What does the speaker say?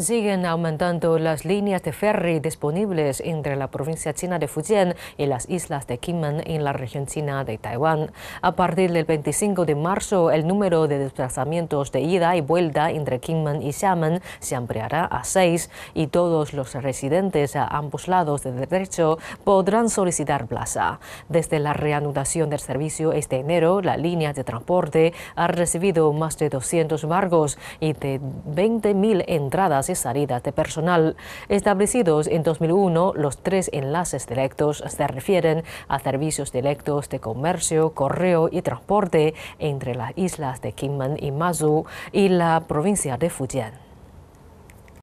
Siguen aumentando las líneas de ferry disponibles entre la provincia china de Fujian y las islas de Kinmen en la región china de Taiwán. A partir del 25 de marzo, el número de desplazamientos de ida y vuelta entre Kinmen y Xiamen se ampliará a seis y todos los residentes a ambos lados del derecho podrán solicitar plaza. Desde la reanudación del servicio este enero, la línea de transporte ha recibido más de 200 barcos y de 20.000 entradas salidas de personal. Establecidos en 2001, los tres enlaces directos se refieren a servicios directos de comercio, correo y transporte entre las islas de Kinmen y Mazu y la provincia de Fujian.